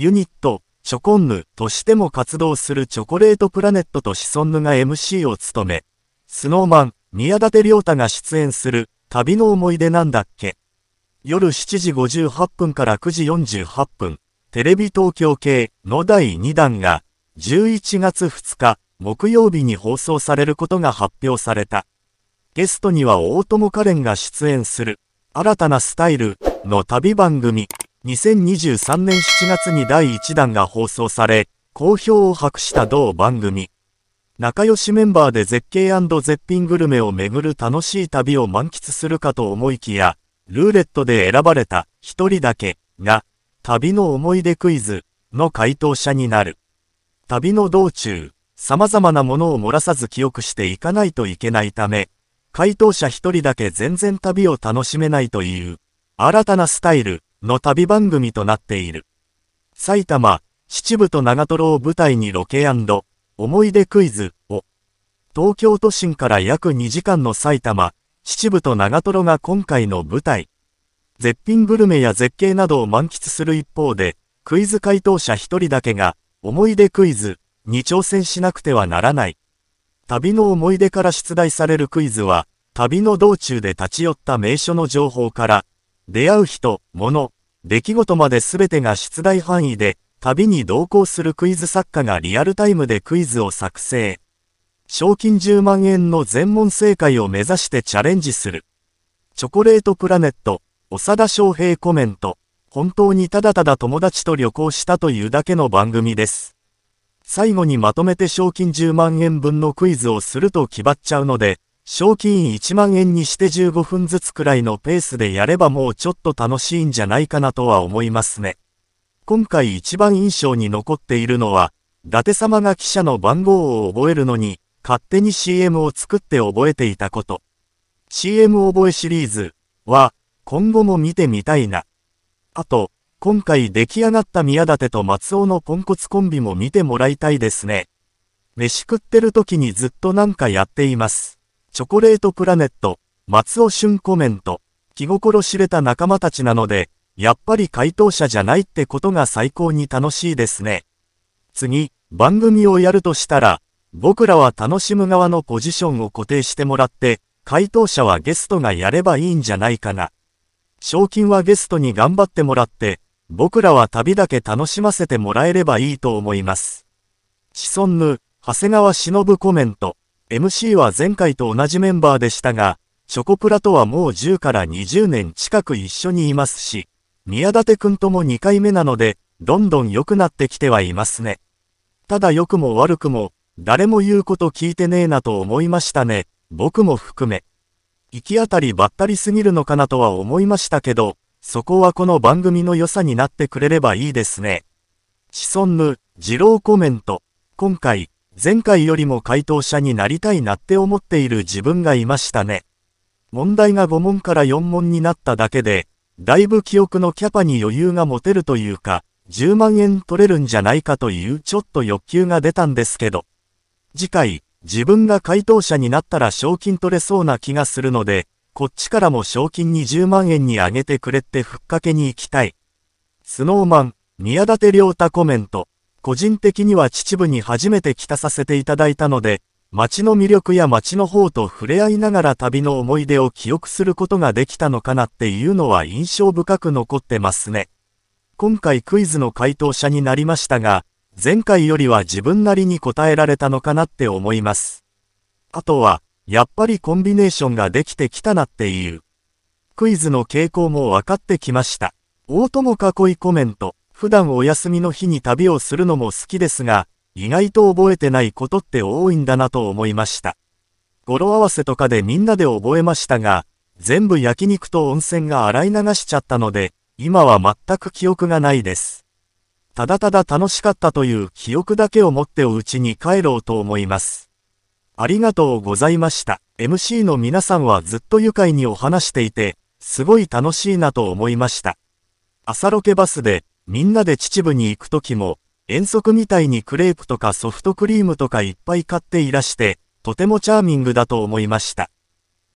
ユニット、チョコンヌとしても活動するチョコレートプラネットとシソンヌが MC を務め、スノーマン、宮舘亮太が出演する旅の思い出なんだっけ夜7時58分から9時48分、テレビ東京系の第2弾が11月2日木曜日に放送されることが発表された。ゲストには大友カレンが出演する新たなスタイルの旅番組2023年7月に第1弾が放送され、好評を博した同番組。仲良しメンバーで絶景絶品グルメを巡る楽しい旅を満喫するかと思いきや、ルーレットで選ばれた一人だけが、旅の思い出クイズの回答者になる。旅の道中、様々なものを漏らさず記憶していかないといけないため、回答者一人だけ全然旅を楽しめないという、新たなスタイルの旅番組となっている。埼玉、秩父と長瀞を舞台にロケ思い出クイズを、東京都心から約2時間の埼玉、秩父と長瀞が今回の舞台。絶品グルメや絶景などを満喫する一方で、クイズ回答者1人だけが、思い出クイズに挑戦しなくてはならない。旅の思い出から出題されるクイズは、旅の道中で立ち寄った名所の情報から、出会う人、物、出来事まで全てが出題範囲で、旅に同行するクイズ作家がリアルタイムでクイズを作成。賞金10万円の全問正解を目指してチャレンジする。チョコレートプラネット、長田翔平コメント。本当にただただ友達と旅行したというだけの番組です。最後にまとめて賞金10万円分のクイズをすると気張っちゃうので、賞金1万円にして15分ずつくらいのペースでやればもうちょっと楽しいんじゃないかなとは思いますね。今回一番印象に残っているのは、伊達様が記者の番号を覚えるのに、勝手に CM を作って覚えていたこと。CM 覚えシリーズは、今後も見てみたいな。あと、今回出来上がった宮舘と松尾のポンコツコンビも見てもらいたいですね。飯食ってる時にずっとなんかやっています。チョコレートプラネット、松尾俊コメント、気心知れた仲間たちなので、やっぱり回答者じゃないってことが最高に楽しいですね。次、番組をやるとしたら、僕らは楽しむ側のポジションを固定してもらって、回答者はゲストがやればいいんじゃないかな。賞金はゲストに頑張ってもらって、僕らは旅だけ楽しませてもらえればいいと思います。シソンヌ、長谷川忍コメント。MC は前回と同じメンバーでしたが、チョコプラとはもう10から20年近く一緒にいますし、宮舘くんとも2回目なので、どんどん良くなってきてはいますね。ただ良くも悪くも、誰も言うこと聞いてねえなと思いましたね、僕も含め。行き当たりばったりすぎるのかなとは思いましたけど、そこはこの番組の良さになってくれればいいですね。シソンヌ、二郎コメント。今回、前回よりも回答者になりたいなって思っている自分がいましたね。問題が5問から4問になっただけで、だいぶ記憶のキャパに余裕が持てるというか、10万円取れるんじゃないかというちょっと欲求が出たんですけど。次回、自分が回答者になったら賞金取れそうな気がするので、こっちからも賞金20万円に上げてくれってふっかけに行きたい。スノーマン、宮舘良太コメント。個人的には秩父に初めて来たさせていただいたので、街の魅力や街の方と触れ合いながら旅の思い出を記憶することができたのかなっていうのは印象深く残ってますね。今回クイズの回答者になりましたが、前回よりは自分なりに答えられたのかなって思います。あとは、やっぱりコンビネーションができてきたなっていう。クイズの傾向も分かってきました。大友囲いコメント。普段お休みの日に旅をするのも好きですが、意外と覚えてないことって多いんだなと思いました。語呂合わせとかでみんなで覚えましたが、全部焼肉と温泉が洗い流しちゃったので、今は全く記憶がないです。ただただ楽しかったという記憶だけを持ってお家に帰ろうと思います。ありがとうございました。MC の皆さんはずっと愉快にお話していて、すごい楽しいなと思いました。朝ロケバスでみんなで秩父に行く時も、遠足みたいにクレープとかソフトクリームとかいっぱい買っていらして、とてもチャーミングだと思いました。